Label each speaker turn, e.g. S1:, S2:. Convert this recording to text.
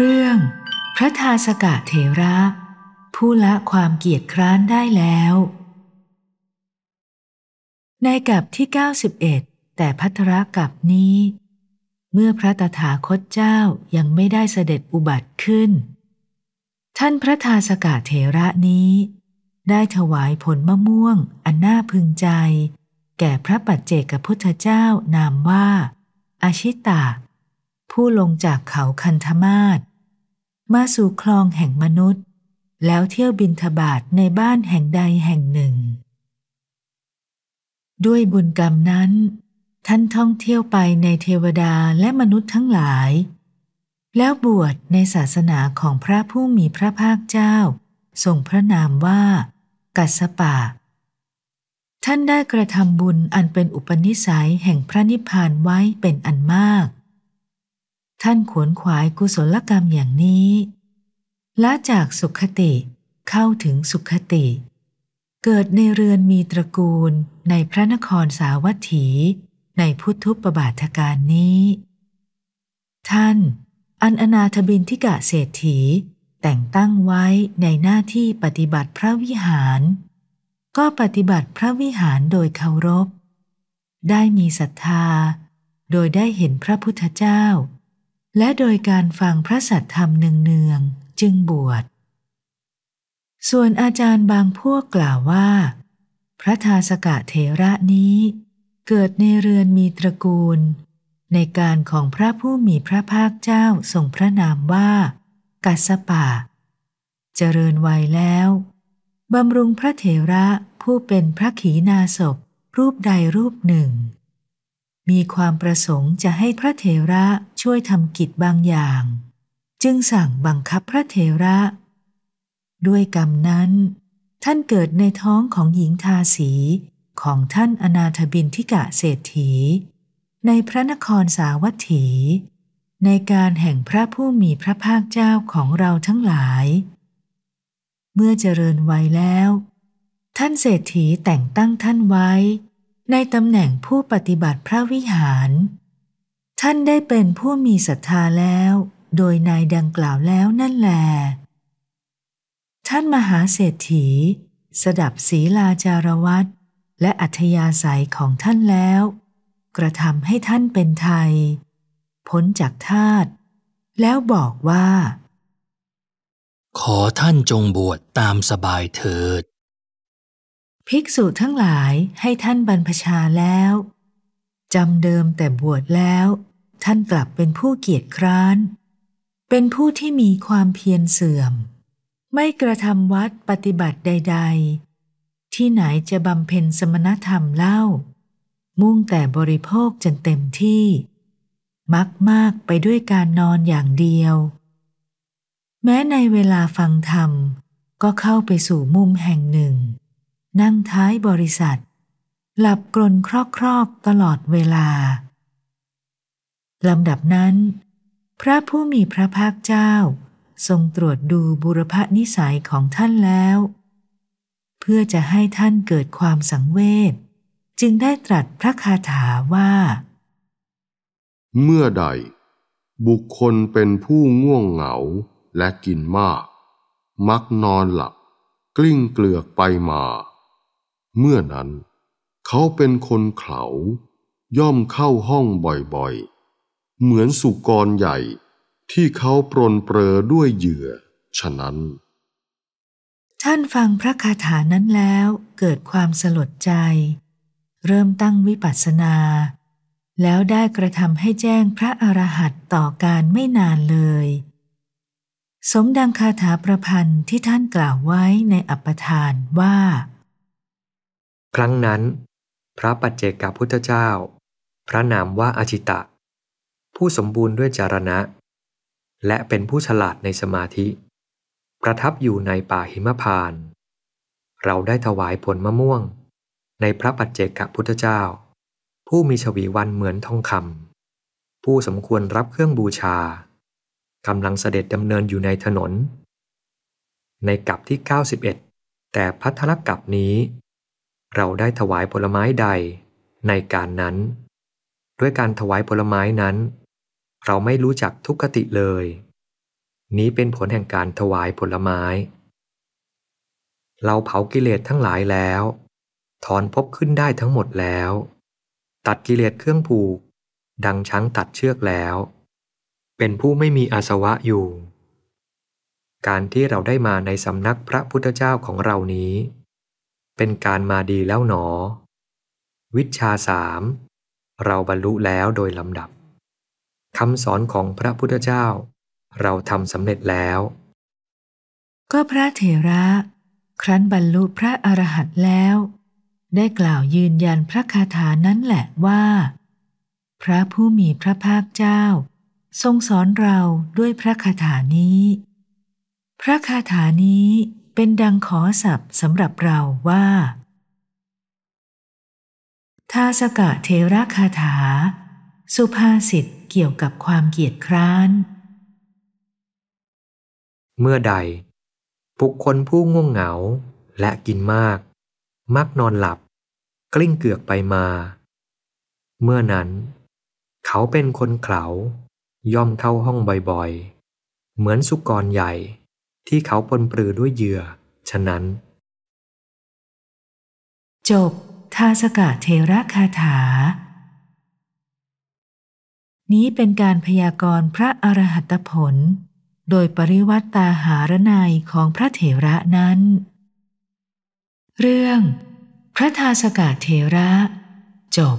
S1: เรื่องพระทาสกะเทระ ผู้ละความเกียจคร้านได้แล้ว ในกับที่ 91 แต่พัทรกับนี้ เมื่อพระตถาคตเจ้ายังไม่ได้เสด็จอุบัติขึ้น ท่านพระทาสกะเทระนี้ ได้ถวายผลมะม่วงอันน่าพึงใจ แก่พระปัจเจกพุทธเจ้านามว่าอาชิตาผู้ลงจากเขาคันธมาศมาสู่คลองแห่งมนุษย์ แล้วเที่ยวบินทบาทในบ้านแห่งใดแห่งหนึ่ง ด้วยบุญกรรมนั้นท่านท่องเที่ยวไปในเทวดาและมนุษย์ทั้งหลาย แล้วบวชในศาสนาของพระผู้มีพระภาคเจ้าทรงพระนามว่ากัสปะท่านได้กระทำบุญอันเป็นอุปนิสัยแห่งพระนิพพานไว้เป็นอันมากท่านขวนขวายกุศลกรรมอย่างนี้ละจากสุขติเข้าถึงสุขติ เกิดในเรือนมีตระกูลในพระนครสาวัตถี ในพุทธุปบาทการนี้ ท่านอันอนาถบินทิกะเศรษฐี แต่งตั้งไว้ในหน้าที่ปฏิบัติพระวิหาร ก็ปฏิบัติพระวิหารโดยเคารพ ได้มีศรัทธาโดยได้เห็นพระพุทธเจ้าและโดยการฟังพระสัทธรรมเนืองๆจึงบวช ส่วนอาจารย์บางพวกกล่าวว่า พระทาสกะเทระนี้เกิดในเรือนมีตระกูล ในการของพระผู้มีพระภาคเจ้าส่งพระนามว่ากัสปะเจริญวัยแล้ว บำรุงพระเทระผู้เป็นพระขีนาศพรูปใดรูปหนึ่งมีความประสงค์จะให้พระเถระช่วยทำกิจบางอย่าง จึงสั่งบังคับพระเถระ ด้วยกรรมนั้นท่านเกิดในท้องของหญิงทาสีของท่านอนาถบินทิกะเศรษฐี ในพระนครสาวัตถี ในการแห่งพระผู้มีพระภาคเจ้าของเราทั้งหลาย เมื่อเจริญวัยแล้ว ท่านเศรษฐีแต่งตั้งท่านไว้ในตำแหน่งผู้ปฏิบัติพระวิหาร ท่านได้เป็นผู้มีศรัทธาแล้ว โดยนายดังกล่าวแล้วนั่นแลท่านมหาเศรษฐี สดับศีลาจารวัตและอัธยาศัยของท่านแล้ว กระทำให้ท่านเป็นไทย พ้นจากทาตแล้วบอกว่า
S2: ขอท่านจงบวชตามสบายเถิด
S1: ภิกษุทั้งหลายให้ท่านบรรพชาแล้ว จำเดิมแต่บวชแล้ว ท่านกลับเป็นผู้เกียจคร้าน เป็นผู้ที่มีความเพียรเสื่อม ไม่กระทำวัดปฏิบัติใด ๆ ที่ไหนจะบำเพ็ญสมณธรรมเล่า มุ่งแต่บริโภคจนเต็มที่ มักมากไปด้วยการนอนอย่างเดียว แม้ในเวลาฟังธรรมก็เข้าไปสู่มุมแห่งหนึ่งนั่งท้ายบริษัท หลับกลนครอบๆตลอดเวลา ลำดับนั้น พระผู้มีพระภาคเจ้า ทรงตรวจดูบุรพนิสัยของท่านแล้ว เพื่อจะให้ท่านเกิดความสังเวชจึงได้ตรัสพระคาถาว่า
S2: เมื่อใด บุคคลเป็นผู้ง่วงเหงาและกินมาก มักนอนหลับ กลิ้งเกลือกไปมาเมื่อนั้น เขาเป็นคนเขา ย่อมเข้าห้องบ่อยๆ เหมือนสุกรใหญ่ที่เขาปรนเปรอด้วยเหยื่อฉะนั้น
S1: ท่านฟังพระคาถานั้นแล้วเกิดความสลดใจ เริ่มตั้งวิปัสสนา แล้วได้กระทำให้แจ้งพระอรหันต์ต่อการไม่นานเลย สมดังคาถาประพันธ์ที่ท่านกล่าวไว้ในอัปปทานว่า
S2: ครั้งนั้นพระปัจเจกพุทธเจ้า พระนามว่าอาชิตะ ผู้สมบูรณ์ด้วยจารณะ และเป็นผู้ฉลาดในสมาธิ ประทับอยู่ในป่าหิมพานเราได้ถวายผลมะม่วง ในพระปัจเจกพุทธเจ้า ผู้มีชวีวันเหมือนทองคำผู้สมควรรับเครื่องบูชากำลังเสด็จดำเนินอยู่ในถนน ในกับที่ 91 แต่พัทธลกับนี้เราได้ถวายผลไม้ใดในการนั้น ด้วยการถวายผลไม้นั้น เราไม่รู้จักทุกขติเลย นี้เป็นผลแห่งการถวายผลไม้ เราเผากิเลสทั้งหลายแล้ว ถอนพบขึ้นได้ทั้งหมดแล้ว ตัดกิเลสเครื่องผูก ดังช้างตัดเชือกแล้ว เป็นผู้ไม่มีอาสวะอยู่ การที่เราได้มาในสำนักพระพุทธเจ้าของเรานี้เป็นการมาดีแล้วหนอ วิชาสามเราบรรลุแล้วโดยลำดับคำสอนของพระพุทธเจ้า เราทำสำเร็จแล้ว
S1: ก็พระเถระ ครั้นบรรลุพระอรหันต์แล้ว ได้กล่าวยืนยันพระคาถานั้นแหละว่า พระผู้มีพระภาคเจ้า ทรงสอนเราด้วยพระคาถานี้ พระคาถานี้เป็นดังขอศัพท์สำหรับเราว่าทาสกะเทระคาถา สุภาษิตเกี่ยวกับความเกียจคร้าน
S2: เมื่อใดบุคคลผู้ง่วงเหงาและกินมาก มักนอนหลับ กลิ้งเกือกไปมา เมื่อนั้น เขาเป็นคนเขาย่อมเข้าห้องบ่อยๆเหมือนสุกรใหญ่ที่เขาปนปลือด้วยเหยื่อ ฉะนั้น
S1: จบทาสกะเทระคาถา นี้เป็นการพยากรณ์พระอรหัตผล โดยปริวัตตาหารนายของพระเถระนั้น เรื่องพระทาสกะเทระ จบ